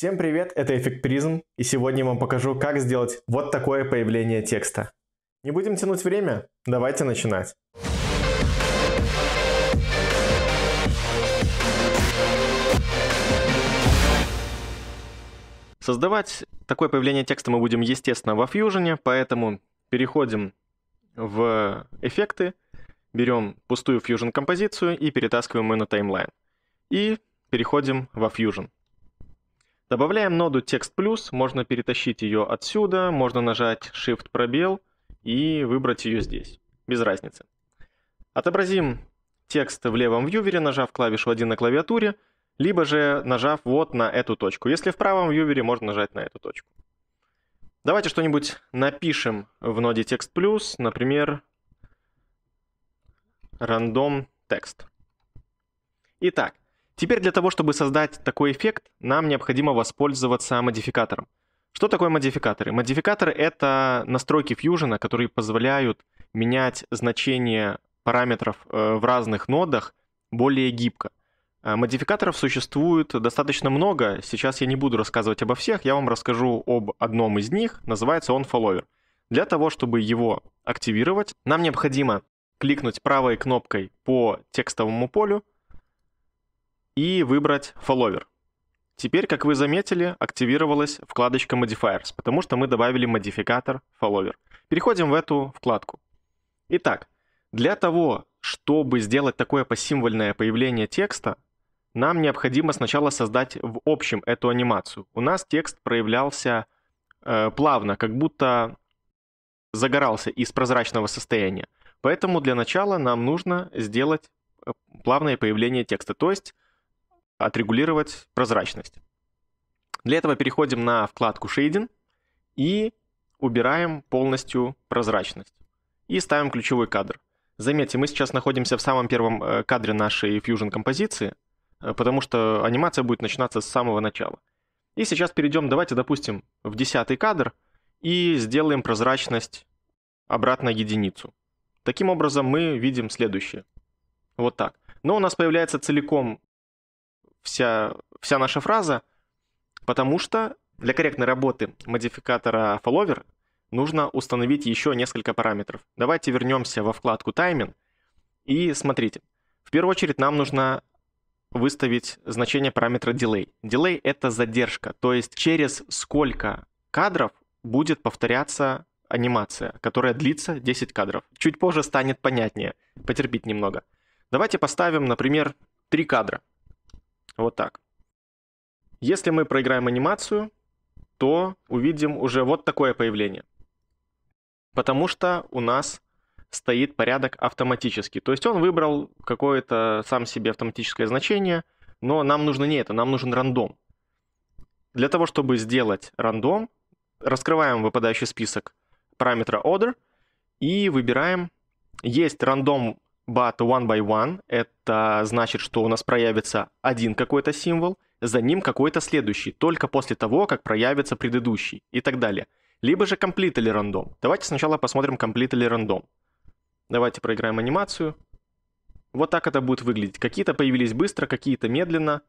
Всем привет, это Эффект Призм, и сегодня я вам покажу, как сделать вот такое появление текста. Не будем тянуть время, давайте начинать. Создавать такое появление текста мы будем, естественно, во Fusion, поэтому переходим в эффекты, берем пустую Fusion композицию и перетаскиваем ее на таймлайн. И переходим во Fusion. Добавляем ноду текст плюс, можно перетащить ее отсюда, можно нажать Shift пробел и выбрать ее здесь, без разницы. Отобразим текст в левом вьювере, нажав клавишу 1 на клавиатуре, либо же нажав вот на эту точку. Если в правом вьювере, можно нажать на эту точку. Давайте что-нибудь напишем в ноде текст плюс, например, рандом текст. Итак, Теперь для того, чтобы создать такой эффект, нам необходимо воспользоваться модификатором. Что такое модификаторы? Модификаторы — это настройки фьюжена, которые позволяют менять значение параметров э, в разных нодах более гибко. Э, модификаторов существует достаточно много, сейчас я не буду рассказывать обо всех, я вам расскажу об одном из них, называется он follower. Для того, чтобы его активировать, нам необходимо кликнуть правой кнопкой по текстовому полю, и выбрать follower. Теперь, как вы заметили, активировалась вкладочка Modifiers, потому что мы добавили модификатор Follower. Переходим в эту вкладку. Итак, для того, чтобы сделать такое посимвольное появление текста, нам необходимо сначала создать в общем эту анимацию. У нас текст проявлялся э, плавно, как будто загорался из прозрачного состояния. Поэтому для начала нам нужно сделать э, плавное появление текста, то есть отрегулировать прозрачность. Для этого переходим на вкладку Shading и убираем полностью прозрачность. И ставим ключевой кадр. Заметьте, мы сейчас находимся в самом первом э, кадре нашей Fusion композиции, э, потому что анимация будет начинаться с самого начала. И сейчас перейдем, давайте, допустим, в десятый кадр и сделаем прозрачность обратно единицу. Таким образом мы видим следующее. Вот так. Но у нас появляется целиком вся, вся наша фраза, потому что для корректной работы модификатора follower нужно установить еще несколько параметров. Давайте вернемся во вкладку Timing и смотрите. В первую очередь нам нужно выставить значение параметра Delay. Delay — это задержка, то есть через сколько кадров будет повторяться анимация, которая длится 10 кадров. Чуть позже станет понятнее, потерпить немного. Давайте поставим, например, 3 кадра. Вот так. Если мы проиграем анимацию, то увидим уже вот такое появление. Потому что у нас стоит порядок автоматически. То есть он выбрал какое-то сам себе автоматическое значение, но нам нужно не это, нам нужен рандом. Для того, чтобы сделать рандом, раскрываем выпадающий список параметра order и выбираем. Есть рандом but one by one — это значит, что у нас проявится один какой-то символ, за ним какой-то следующий, только после того, как проявится предыдущий и так далее. Либо же complete или рандом. Давайте сначала посмотрим complete или рандом. Давайте проиграем анимацию. Вот так это будет выглядеть. Какие-то появились быстро, какие-то медленно.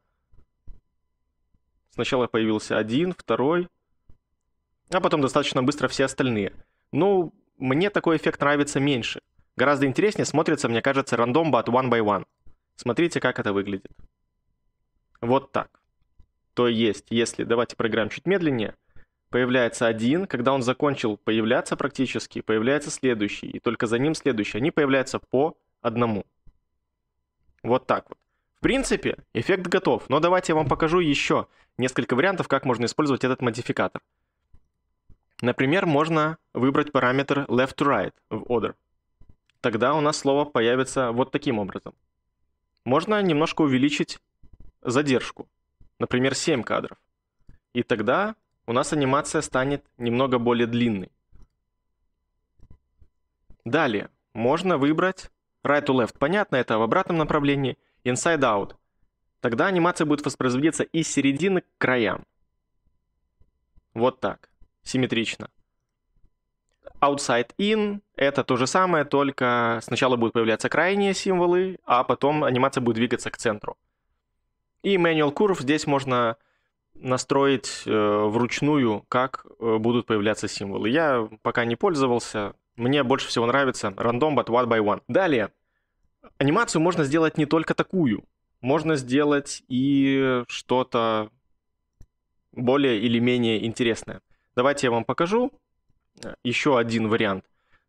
Сначала появился один, второй, а потом достаточно быстро все остальные. Ну, мне такой эффект нравится меньше. Гораздо интереснее смотрится, мне кажется, рандомба от One by One. Смотрите, как это выглядит. Вот так. То есть, если, давайте проиграем чуть медленнее, появляется один, когда он закончил появляться практически, появляется следующий, и только за ним следующий. Они появляются по одному. Вот так вот. В принципе, эффект готов, но давайте я вам покажу еще несколько вариантов, как можно использовать этот модификатор. Например, можно выбрать параметр left to right в order тогда у нас слово появится вот таким образом. Можно немножко увеличить задержку, например, 7 кадров. И тогда у нас анимация станет немного более длинной. Далее, можно выбрать right to left, понятно, это в обратном направлении, inside out. Тогда анимация будет воспроизводиться из середины к краям. Вот так, симметрично. Outside In — это то же самое, только сначала будут появляться крайние символы, а потом анимация будет двигаться к центру. И manual curve здесь можно настроить э, вручную, как э, будут появляться символы. Я пока не пользовался. Мне больше всего нравится random but one by one. Далее. Анимацию можно сделать не только такую. Можно сделать и что-то более или менее интересное. Давайте я вам покажу еще один вариант.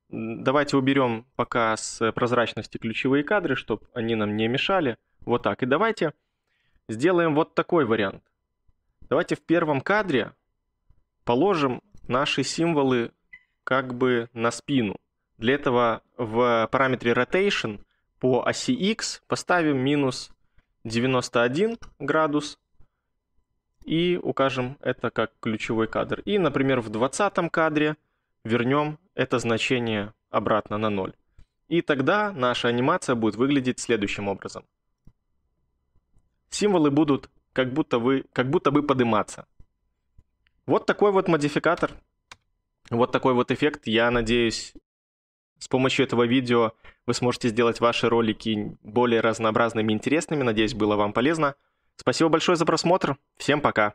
Давайте уберем пока с прозрачности ключевые кадры, чтобы они нам не мешали. Вот так. И давайте сделаем вот такой вариант. Давайте в первом кадре положим наши символы как бы на спину. Для этого в параметре rotation по оси x поставим минус 91 градус и укажем это как ключевой кадр. И, например, в 20 кадре – вернем это значение обратно на 0. И тогда наша анимация будет выглядеть следующим образом. Символы будут как будто, вы, как будто бы подниматься. Вот такой вот модификатор, вот такой вот эффект. Я надеюсь, с помощью этого видео вы сможете сделать ваши ролики более разнообразными и интересными. Надеюсь, было вам полезно. Спасибо большое за просмотр. Всем пока.